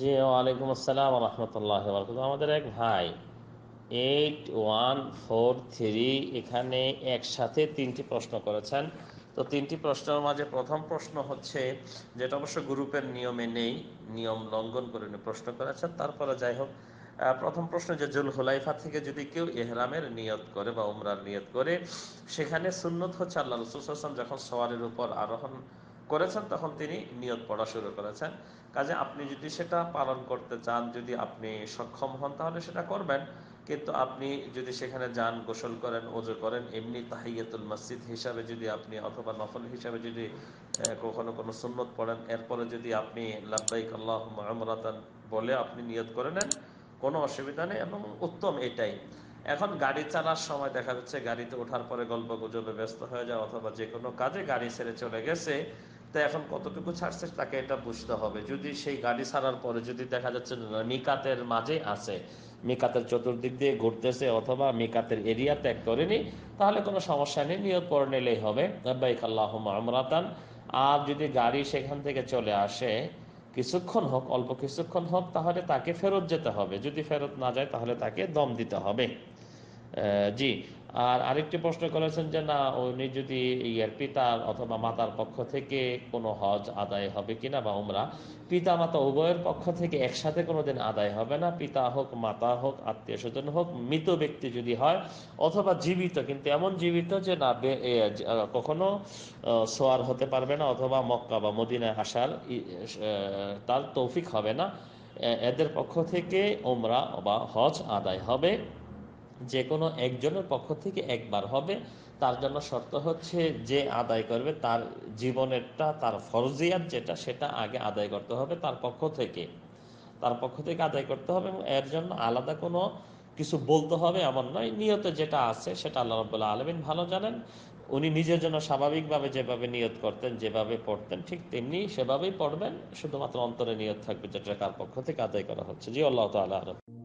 জি ওয়ালাইকুম আসসালাম রহমতুল্লাহ আমাদের এক ভাই এইট ওয়ান ফোর থ্রি এখানে একসাথে তিনটি প্রশ্ন করেছেন তো তিনটি প্রশ্নের মাঝে প্রথম প্রশ্ন হচ্ছে যেটা অবশ্য গ্রুপের নিয়মে নেই নিয়ম লঙ্ঘন করে প্রশ্ন করেছেন তারপরে যাই হোক প্রথম প্রশ্ন যে জুল হুলাইফা থেকে যদি কেউ এহরামের নিয়ত করে বা উমরার নিয়ত করে সেখানে সুন্নত হচ্ছে আল্লাহ রসুল যখন সওয়ারের উপর আরোহণ করেছেন তখন তিনি নিয়ত পড়া শুরু করেছেন কাজে আপনি যদি সেটা পালন করতে চান যদি আপনি সক্ষম হন তাহলে সেটা করবেন কিন্তু আপনি যদি সেখানে যান গোসল করেন ওজু করেন এমনি তাহিয়াতুল মসজিদ হিসাবে যদি আপনি অথবা নফল হিসাবে যদি কখনো কোনো সুন্নত পড়েন এরপরে যদি আপনি লাভবাইক আল্লাহ আমরাতান বলে আপনি নিয়ত করে নেন কোনো অসুবিধা নেই এবং উত্তম এটাই এখন গাড়ি চালার সময় দেখা যাচ্ছে গাড়িতে ওঠার পরে গল্প গুজবে ব্যস্ত হয়ে যায় অথবা যে কোনো কাজে গাড়ি ছেড়ে চলে গেছে তা এখন কতটুকু ছাড়ছে তাকে এটা বুঝতে হবে যদি সেই গাড়ি ছাড়ার পরে যদি দেখা যাচ্ছে মিকাতের মাঝে আছে মিকাতের চতুর্দিক দিয়ে ঘুরতেছে অথবা মিকাতের এরিয়া ত্যাগ করেনি তাহলে কোনো সমস্যা নেই নিয়ত পরে নিলেই হবে আমরাতান আর যদি গাড়ি সেখান থেকে চলে আসে কিছুক্ষণ হোক অল্প কিছুক্ষণ হোক তাহলে তাকে ফেরত যেতে হবে যদি ফেরত না যায় তাহলে তাকে দম দিতে হবে জি আর আরেকটি প্রশ্ন করেছেন যে না উনি যদি ইয়ার পিতার অথবা মাতার পক্ষ থেকে কোনো হজ আদায় হবে কিনা বা উমরা পিতা মাতা উভয়ের পক্ষ থেকে একসাথে কোনোদিন আদায় হবে না পিতা হোক মাতা হোক আত্মীয় স্বজন হোক মৃত ব্যক্তি যদি হয় অথবা জীবিত কিন্তু এমন জীবিত যে না কখনো সোয়ার হতে পারবে না অথবা মক্কা বা মদিনায় আসার তার তৌফিক হবে না এদের পক্ষ থেকে ওমরা বা হজ আদায় হবে যে কোনো একজনের পক্ষ থেকে একবার হবে তার জন্য শর্ত হচ্ছে যে আদায় করবে তার জীবনেরটা তার ফরজিয়াত যেটা সেটা আগে আদায় করতে হবে তার পক্ষ থেকে তার পক্ষ থেকে আদায় করতে হবে এবং এর জন্য আলাদা কোনো কিছু বলতে হবে এমন নয় নিয়ত যেটা আছে সেটা আল্লাহ রবাহ আলমিন ভালো জানেন উনি নিজের জন্য স্বাভাবিকভাবে যেভাবে নিয়ত করতেন যেভাবে পড়তেন ঠিক তেমনি সেভাবেই পড়বেন শুধুমাত্র অন্তরে নিয়ত থাকবে যেটা কার পক্ষ থেকে আদায় করা হচ্ছে জি আল্লাহ তালা